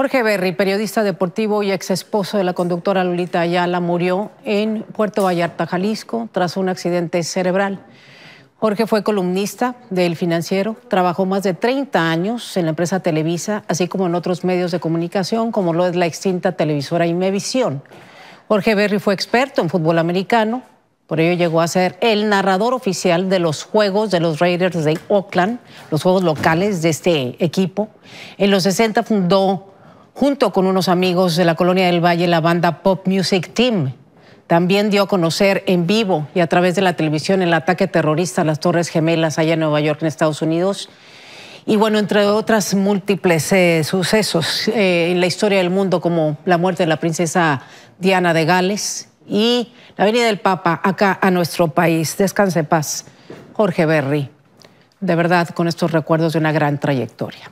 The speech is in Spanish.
Jorge Berry, periodista deportivo y ex esposo de la conductora Lolita Ayala, murió en Puerto Vallarta, Jalisco, tras un accidente cerebral. Jorge fue columnista del Financiero, trabajó más de 30 años en la empresa Televisa, así como en otros medios de comunicación, como lo es la extinta televisora Imevisión. Jorge Berry fue experto en fútbol americano, por ello llegó a ser el narrador oficial de los Juegos de los Raiders de Oakland, los Juegos locales de este equipo. En los 60 fundó junto con unos amigos de la Colonia del Valle, la banda Pop Music Team. También dio a conocer en vivo y a través de la televisión el ataque terrorista a las Torres Gemelas allá en Nueva York, en Estados Unidos. Y bueno, entre otras múltiples eh, sucesos eh, en la historia del mundo, como la muerte de la princesa Diana de Gales y la venida del Papa acá a nuestro país. Descanse paz, Jorge Berry. De verdad, con estos recuerdos de una gran trayectoria.